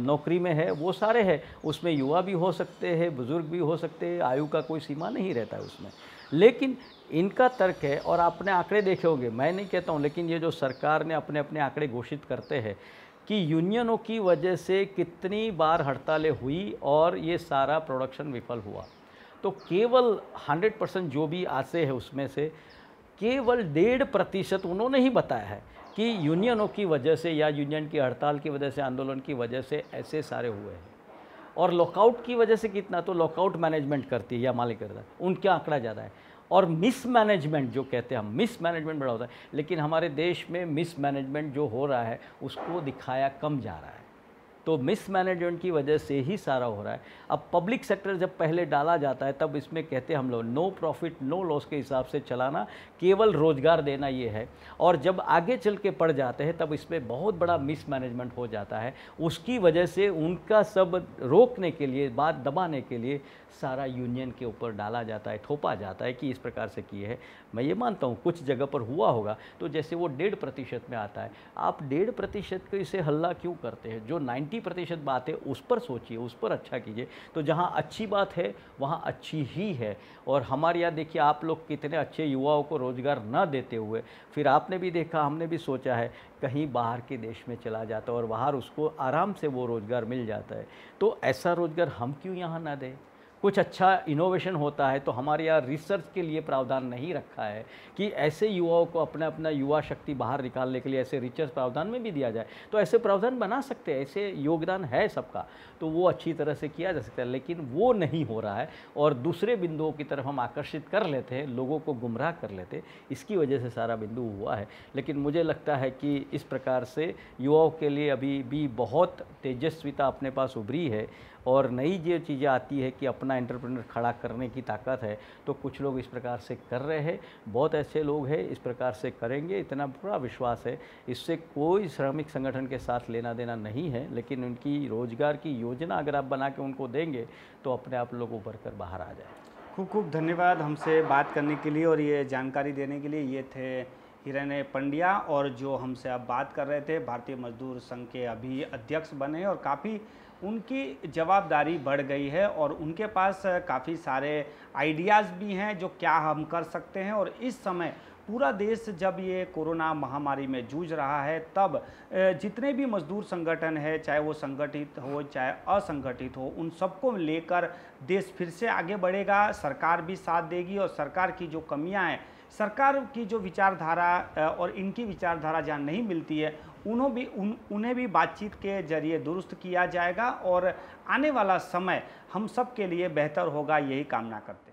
नौकरी में है वो सारे हैं उसमें युवा भी हो सकते हैं बुज़ुर्ग भी हो सकते हैं आयु का कोई सीमा नहीं रहता है उसमें लेकिन इनका तर्क है और आपने आंकड़े देखे होंगे मैं नहीं कहता हूँ लेकिन ये जो सरकार ने अपने अपने आंकड़े घोषित करते हैं कि यूनियनों की वजह से कितनी बार हड़तालें हुई और ये सारा प्रोडक्शन विफल हुआ तो केवल 100 परसेंट जो भी आशे है उसमें से केवल डेढ़ प्रतिशत उन्होंने ही बताया है कि यूनियनों की वजह से या यूनियन की हड़ताल की वजह से आंदोलन की वजह से ऐसे सारे हुए हैं और लॉकआउट की वजह से कितना तो लॉकआउट मैनेजमेंट करती है या मालिक करता है उनका आंकड़ा ज़्यादा है और मिसमैनेजमेंट जो कहते हैं हम मिसमैनेजमेंट बड़ा होता है लेकिन हमारे देश में मिसमैनेजमेंट जो हो रहा है उसको दिखाया कम जा रहा है तो मिसमैनेजमेंट की वजह से ही सारा हो रहा है अब पब्लिक सेक्टर जब पहले डाला जाता है तब इसमें कहते हैं हम लोग नो प्रॉफिट नो लॉस के हिसाब से चलाना केवल रोज़गार देना ये है और जब आगे चल के पड़ जाते हैं तब इसमें बहुत बड़ा मिसमैनेजमेंट हो जाता है उसकी वजह से उनका सब रोकने के लिए बात दबाने के लिए सारा यूनियन के ऊपर डाला जाता है थोपा जाता है कि इस प्रकार से किए है मैं ये मानता हूँ कुछ जगह पर हुआ होगा तो जैसे वो डेढ़ प्रतिशत में आता है आप डेढ़ प्रतिशत को इसे हल्ला क्यों करते हैं जो नाइन 90 प्रतिशत बात है उस पर सोचिए उस पर अच्छा कीजिए तो जहाँ अच्छी बात है वहाँ अच्छी ही है और हमारे यहाँ देखिए आप लोग कितने अच्छे युवाओं को रोज़गार न देते हुए फिर आपने भी देखा हमने भी सोचा है कहीं बाहर के देश में चला जाता है और बाहर उसको आराम से वो रोज़गार मिल जाता है तो ऐसा रोज़गार हम क्यों यहाँ ना दें कुछ अच्छा इनोवेशन होता है तो हमारे यहाँ रिसर्च के लिए प्रावधान नहीं रखा है कि ऐसे युवाओं को अपना अपना युवा शक्ति बाहर निकालने के लिए ऐसे रिसर्च प्रावधान में भी दिया जाए तो ऐसे प्रावधान बना सकते हैं ऐसे योगदान है सबका तो वो अच्छी तरह से किया जा सकता है लेकिन वो नहीं हो रहा है और दूसरे बिंदुओं की तरफ हम आकर्षित कर लेते हैं लोगों को गुमराह कर लेते इसकी वजह से सारा बिंदु हुआ है लेकिन मुझे लगता है कि इस प्रकार से युवाओं के लिए अभी भी बहुत तेजस्विता अपने पास उभरी है और नई जो चीज़ें आती है कि अपना एंटरप्रेन्योर खड़ा करने की ताकत है तो कुछ लोग इस प्रकार से कर रहे हैं बहुत ऐसे लोग हैं इस प्रकार से करेंगे इतना पूरा विश्वास है इससे कोई श्रमिक संगठन के साथ लेना देना नहीं है लेकिन उनकी रोज़गार की योजना अगर आप बना के उनको देंगे तो अपने आप लोग उभर कर बाहर आ जाए खूब खूब धन्यवाद हमसे बात करने के लिए और ये जानकारी देने के लिए ये थे हिरण्य पंड्या और जो हमसे आप बात कर रहे थे भारतीय मजदूर संघ के अभी अध्यक्ष बने और काफ़ी उनकी जवाबदारी बढ़ गई है और उनके पास काफ़ी सारे आइडियाज़ भी हैं जो क्या हम कर सकते हैं और इस समय पूरा देश जब ये कोरोना महामारी में जूझ रहा है तब जितने भी मजदूर संगठन है चाहे वो संगठित हो चाहे असंगठित हो उन सबको लेकर देश फिर से आगे बढ़ेगा सरकार भी साथ देगी और सरकार की जो कमियां हैं सरकार की जो विचारधारा और इनकी विचारधारा जहाँ नहीं मिलती है उन्हों भी उन उन्हें भी बातचीत के जरिए दुरुस्त किया जाएगा और आने वाला समय हम सब के लिए बेहतर होगा यही कामना करते हैं